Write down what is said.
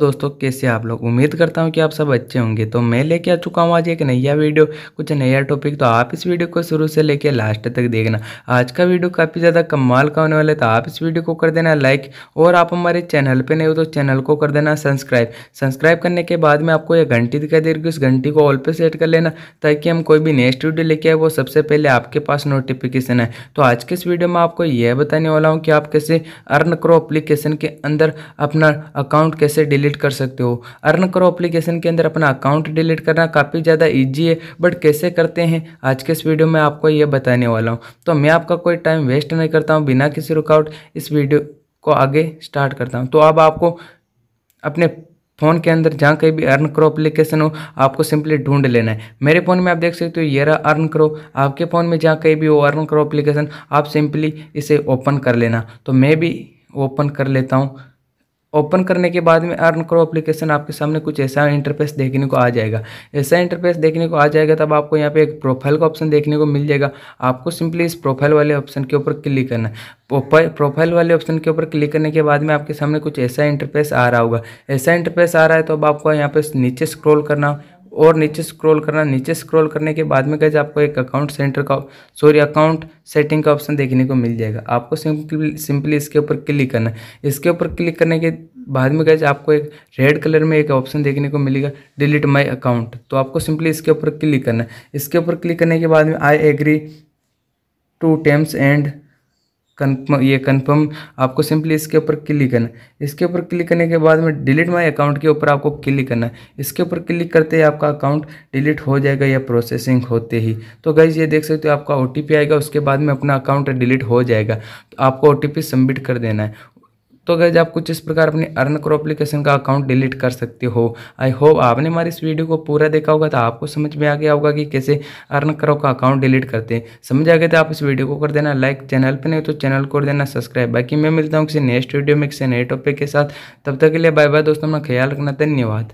दोस्तों कैसे आप लोग उम्मीद करता हूँ कि आप सब अच्छे होंगे तो मैं लेके आ चुका हूँ आज एक नया वीडियो कुछ नया टॉपिक तो आप इस वीडियो को शुरू से लेके लास्ट तक देखना आज का वीडियो काफ़ी ज़्यादा कमाल का होने वाला है तो आप इस वीडियो को कर देना लाइक और आप हमारे चैनल पर नहीं हो तो चैनल को कर देना सब्सक्राइब सब्सक्राइब करने के बाद में आपको एक घंटी दिखाई दे रही उस घंटी को ऑल पर सेट कर लेना ताकि हम कोई भी नेक्स्ट वीडियो लेके आए वो सबसे पहले आपके पास नोटिफिकेशन है तो आज के इस वीडियो में आपको यह बताने वाला हूँ कि आप कैसे अर्न करो अप्लीकेशन के अंदर अपना अकाउंट कैसे डिलीट डिलीट कर सकते हो अर्न करो अप्लीकेशन के अंदर अपना अकाउंट डिलीट करना काफ़ी ज़्यादा ईजी है बट कैसे करते हैं आज के इस वीडियो में आपको ये बताने वाला हूँ तो मैं आपका कोई टाइम वेस्ट नहीं करता हूँ बिना किसी रुकावट इस वीडियो को आगे स्टार्ट करता हूँ तो अब आपको अपने फ़ोन के अंदर जहाँ कहीं भी अर्न करो अप्लीकेशन हो आपको सिंपली ढूंढ लेना है मेरे फ़ोन में आप देख सकते हो ये रहा अर्न करो आपके फ़ोन में जहाँ कहीं भी हो अर्न करो अप्लीकेशन आप सिंपली इसे ओपन कर लेना तो मैं भी ओपन कर लेता हूँ ओपन करने के बाद में अर्न करो एप्लीकेशन आपके सामने कुछ ऐसा इंटरफेस देखने को आ जाएगा ऐसा इंटरफेस देखने को आ जाएगा तब आपको यहाँ पे एक प्रोफाइल का ऑप्शन देखने को मिल जाएगा आपको सिंपली इस प्रोफाइल वाले ऑप्शन के ऊपर क्लिक करना है प्रोफाइल वाले ऑप्शन के ऊपर क्लिक करने के बाद में आपके सामने कुछ ऐसा इंटरफेस आ रहा होगा ऐसा इंटरफेस आ रहा है तो अब आपको यहाँ पे नीचे स्क्रोल करना और नीचे स्क्रॉल करना नीचे स्क्रॉल करने के बाद में गज आपको एक अकाउंट सेंटर का सॉरी अकाउंट सेटिंग का ऑप्शन देखने को मिल जाएगा आपको सिंपली सिंपली इसके ऊपर क्लिक करना है इसके ऊपर क्लिक करने के बाद में गज आपको एक रेड कलर में एक ऑप्शन देखने को मिलेगा डिलीट माई अकाउंट तो आपको सिंपली इसके ऊपर क्लिक करना है इसके ऊपर क्लिक करने के बाद में I agree to terms and confirm ये कन्फर्म आपको सिंपली इसके ऊपर क्लिक करना इसके ऊपर क्लिक करने के बाद में डिलीट माय अकाउंट के ऊपर आपको क्लिक करना इसके ऊपर क्लिक करते ही आपका अकाउंट डिलीट हो जाएगा या प्रोसेसिंग होते ही तो गाइज ये देख सकते हो आपका ओ आएगा उसके बाद में अपना अकाउंट डिलीट हो जाएगा तो आपको ओ सबमिट कर देना है तो गैज आप कुछ इस प्रकार अपने अर्न करो अप्लीकेशन का अकाउंट डिलीट कर सकते हो आई होप आपने हमारे इस वीडियो को पूरा देखा होगा तो आपको समझ में आ गया होगा कि कैसे अर्न करो का अकाउंट डिलीट करते हैं समझ आ गया तो आप इस वीडियो को कर देना लाइक चैनल पर नहीं तो चैनल को कर देना सब्सक्राइब बाकी मैं मिलता हूँ किसी नेक्स्ट वीडियो में किसी नए टॉपिक के साथ तब तक के लिए बाय बाय दोस्तों अपना ख्याल रखना धन्यवाद